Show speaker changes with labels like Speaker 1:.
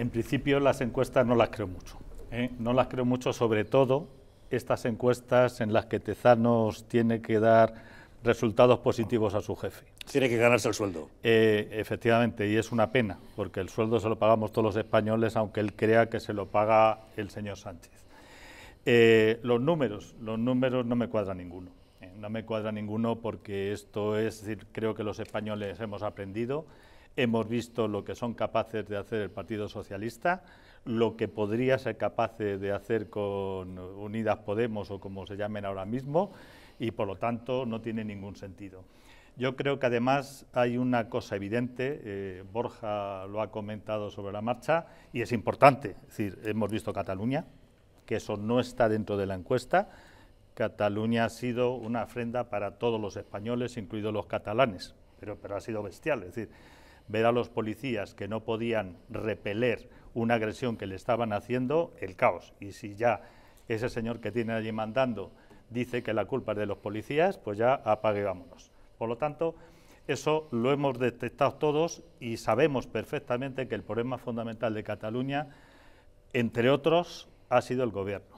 Speaker 1: En principio las encuestas no las creo mucho. ¿eh? No las creo mucho, sobre todo estas encuestas en las que Tezanos tiene que dar resultados positivos a su jefe. Tiene que ganarse el sueldo. Eh, efectivamente, y es una pena, porque el sueldo se lo pagamos todos los españoles, aunque él crea que se lo paga el señor Sánchez. Eh, los números, los números no me cuadra ninguno. no me cuadra ninguno porque esto es, decir, creo que los españoles hemos aprendido Hemos visto lo que son capaces de hacer el Partido Socialista, lo que podría ser capaz de hacer con Unidas Podemos o como se llamen ahora mismo, y por lo tanto no tiene ningún sentido. Yo creo que además hay una cosa evidente, eh, Borja lo ha comentado sobre la marcha, y es importante, es decir, hemos visto Cataluña, que eso no está dentro de la encuesta, Cataluña ha sido una ofrenda para todos los españoles, incluidos los catalanes, pero, pero ha sido bestial, es decir, ver a los policías que no podían repeler una agresión que le estaban haciendo, el caos. Y si ya ese señor que tiene allí mandando dice que la culpa es de los policías, pues ya apague vámonos. Por lo tanto, eso lo hemos detectado todos y sabemos perfectamente que el problema fundamental de Cataluña, entre otros, ha sido el gobierno.